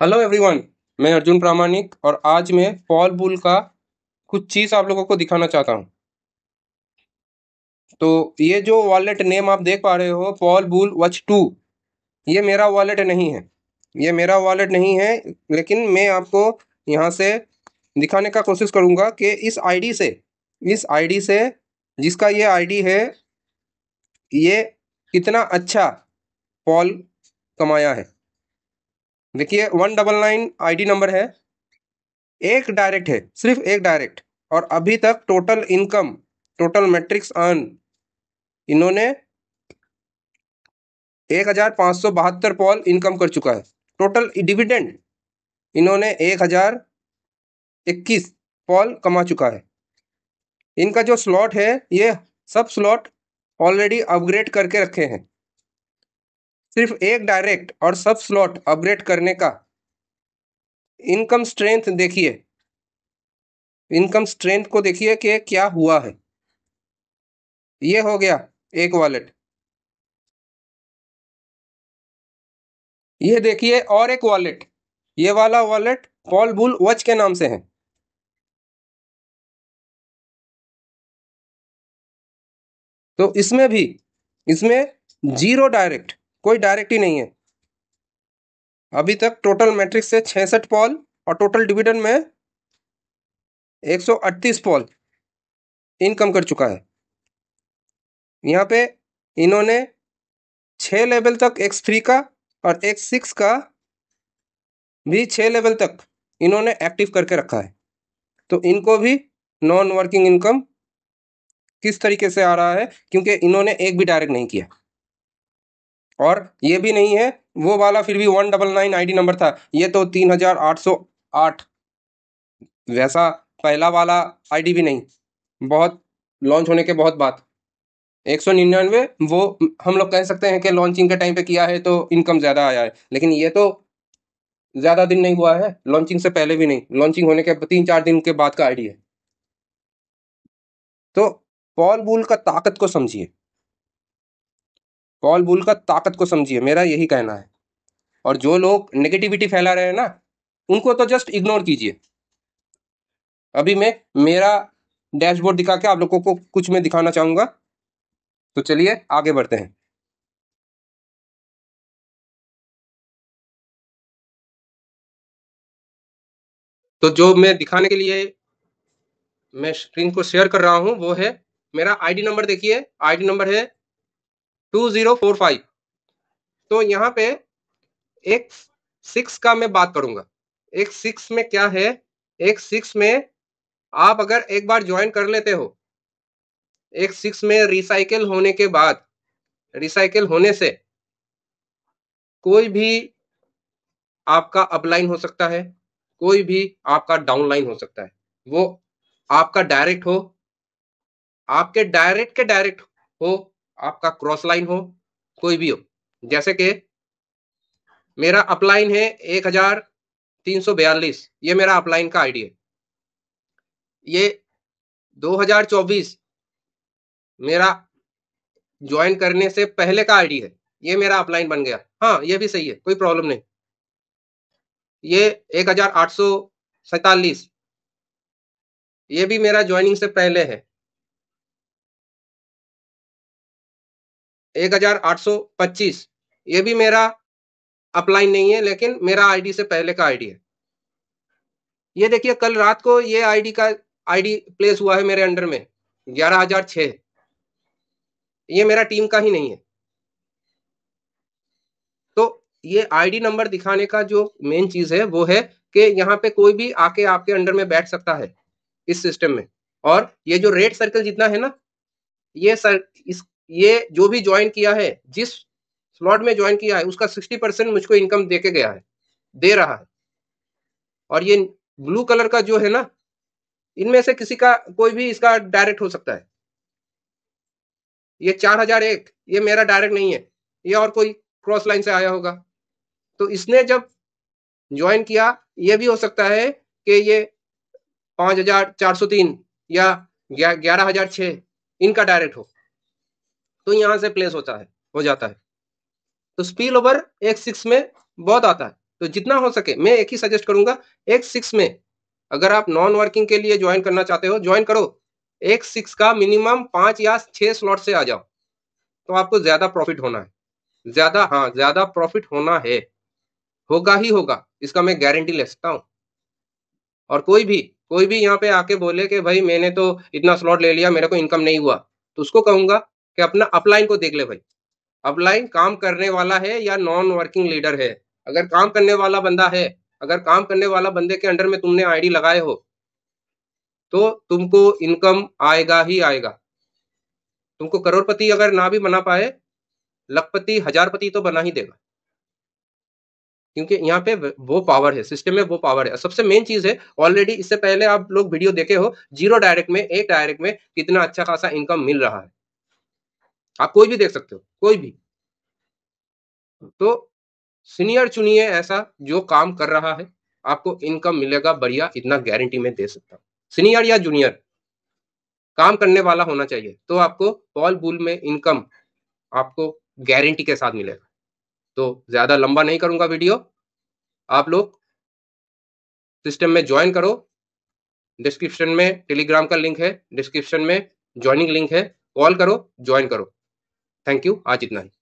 hello everyone मैं अर्जुन प्रामाणिक और आज मैं फॉल बुल का कुछ चीज़ आप लोगों को दिखाना चाहता हूँ तो ये जो वॉलेट नेम आप देख पा रहे हो फॉल बुल वॉच टू ये मेरा वॉलेट नहीं है ये मेरा वॉलेट नहीं है लेकिन मैं आपको यहाँ से दिखाने का कोशिश करूँगा कि इस आईडी से इस आईडी से जिसका ये आईडी है ये कितना अच्छा फॉल कमाया है देखिए one double nine I number है एक डायरेक्ट है सिर्फ एक डायरेक्ट और अभी तक total income total matrix earn इन्होंने एक हज़ार पाँच सौ बहत्तर पॉल इनकम कर चुका है टोटल डिविडेंड इन्होंने एक हज़ार इक्कीस पॉल कमा चुका है इनका जो स्लॉट है ये सब स्लॉट ऑलरेडी अपग्रेड करके रखे हैं सिर्फ एक डायरेक्ट और सब स्लॉट अपग्रेड करने का इनकम स्ट्रेंथ देखिए इनकम स्ट्रेंथ को देखिए कि क्या हुआ है ये हो गया एक वॉलेट ये देखिए और एक वॉलेट ये वाला वॉलेट पॉल बुल वॉच के नाम से है तो इसमें भी इसमें जीरो डायरेक्ट कोई डायरेक्ट ही नहीं है अभी तक टोटल मैट्रिक्स से छसठ पॉल और टोटल डिविडन में 138 पॉल इनकम कर चुका है यहाँ पे इन्होंने छः लेवल तक एक्स थ्री का और एक्स सिक्स का भी छः लेवल तक इन्होंने एक्टिव करके रखा है तो इनको भी नॉन वर्किंग इनकम किस तरीके से आ रहा है क्योंकि इन्होंने एक भी डायरेक्ट नहीं किया और ये भी नहीं है वो वाला फिर भी one double nine I number था ये तो तीन हज़ार आठ सौ आठ वैसा पहला वाला आईडी भी नहीं बहुत लॉन्च होने के बहुत बात एक सौ निन्यानवे वो हम लोग कह सकते हैं कि लॉन्चिंग के टाइम पे किया है तो इनकम ज़्यादा आया है लेकिन ये तो ज़्यादा दिन नहीं हुआ है लॉन्चिंग से पहले भी नहीं लॉन्चिंग होने के तीन चार दिन के बाद का आईडी है तो पॉल बुल का ताकत को समझिए पॉल बुल का ताकत को समझिए मेरा यही कहना है और जो लोग नेगेटिविटी फैला रहे हैं ना उनको तो जस्ट इग्नोर कीजिए अभी मैं मेरा डैशबोर्ड दिखा के आप लोगों को कुछ मैं दिखाना चाहूंगा तो चलिए आगे बढ़ते हैं तो जो मैं दिखाने के लिए मैं स्क्रीन को शेयर कर रहा हूं वो है मेरा आईडी नंबर देखिए आईडी नंबर है टू जीरो फोर फाइव तो यहाँ पे एक सिक्स का मैं बात करूंगा एक सिक्स में क्या है एक सिक्स में आप अगर एक बार ज्वाइन कर लेते हो एक सिक्स में रिसाइकिल होने के बाद रिसाइकिल होने से कोई भी आपका अपलाइन हो सकता है कोई भी आपका डाउनलाइन हो सकता है वो आपका डायरेक्ट हो आपके डायरेक्ट के डायरेक्ट हो आपका क्रॉस लाइन हो कोई भी हो जैसे कि मेरा अपलाइन है एक हजार तीन सौ बयालीस ये मेरा अपलाइन का आईडी है ये 2024 मेरा ज्वाइन करने से पहले का आईडी है ये मेरा अपलाइन बन गया हाँ ये भी सही है कोई प्रॉब्लम नहीं ये एक हजार आठ सौ सैतालीस ये भी मेरा ज्वाइनिंग से पहले है एक हजार आठ सौ पच्चीस ये भी मेरा अप्लाई नहीं है लेकिन मेरा आईडी से पहले का आईडी है ये देखिए कल रात को ये आईडी का आईडी प्लेस हुआ है मेरे अंडर में ग्यारह हजार छ ये मेरा टीम का ही नहीं है तो ये आईडी नंबर दिखाने का जो मेन चीज है वो है कि यहाँ पे कोई भी आके आपके अंडर में बैठ सकता है इस सिस्टम में और ये जो रेड सर्कल जितना है ना ये सर इस ये जो भी ज्वाइन किया है जिस स्लॉट में ज्वाइन किया है उसका सिक्सटी परसेंट मुझको इनकम दे के गया है दे रहा है और ये ब्लू कलर का जो है ना इनमें से किसी का कोई भी इसका डायरेक्ट हो सकता है ये चार हजार एक ये मेरा डायरेक्ट नहीं है ये और कोई क्रॉस लाइन से आया होगा तो इसने जब ज्वाइन किया ये भी हो सकता है कि ये पांच हजार चार सौ तीन या ग्यारह हजार इनका डायरेक्ट हो तो यहाँ से प्लेस होता है हो जाता है तो स्पील ओवर एक्स सिक्स में बहुत आता है तो जितना हो सके मैं एक ही सजेस्ट करूंगा एक्स सिक्स में अगर आप नॉन वर्किंग के लिए ज्वाइन करना चाहते हो ज्वाइन करो एक्स सिक्स का मिनिमम पांच या छह स्लॉट से आ जाओ तो आपको ज्यादा प्रॉफिट होना है ज्यादा हाँ ज्यादा प्रॉफिट होना है होगा ही होगा इसका मैं गारंटी ले सकता हूं और कोई भी कोई भी यहाँ पे आके बोले कि भाई मैंने तो इतना स्लॉट ले लिया मेरे को इनकम नहीं हुआ तो उसको कहूंगा कि अपना अपलाइन को देख ले भाई अपलाइन काम करने वाला है या नॉन वर्किंग लीडर है अगर काम करने वाला बंदा है अगर काम करने वाला बंदे के अंडर में तुमने आईडी लगाए हो तो तुमको इनकम आएगा ही आएगा तुमको करोड़पति अगर ना भी बना पाए लखपति हजारपति तो बना ही देगा क्योंकि यहाँ पे वो पावर है सिस्टम में वो पावर है सबसे मेन चीज है ऑलरेडी इससे पहले आप लोग वीडियो देखे हो जीरो डायरेक्ट में एक डायरेक्ट में कितना अच्छा खासा इनकम मिल रहा है आप कोई भी देख सकते हो कोई भी तो सीनियर चुनिए ऐसा जो काम कर रहा है आपको इनकम मिलेगा बढ़िया इतना गारंटी में दे सकता हूं सीनियर या जूनियर काम करने वाला होना चाहिए तो आपको पॉल बुल में इनकम आपको गारंटी के साथ मिलेगा तो ज्यादा लंबा नहीं करूंगा वीडियो आप लोग सिस्टम में ज्वाइन करो डिस्क्रिप्शन में टेलीग्राम का लिंक है डिस्क्रिप्शन में ज्वाइनिंग लिंक है कॉल करो ज्वाइन करो थैंक यू आज इतना ही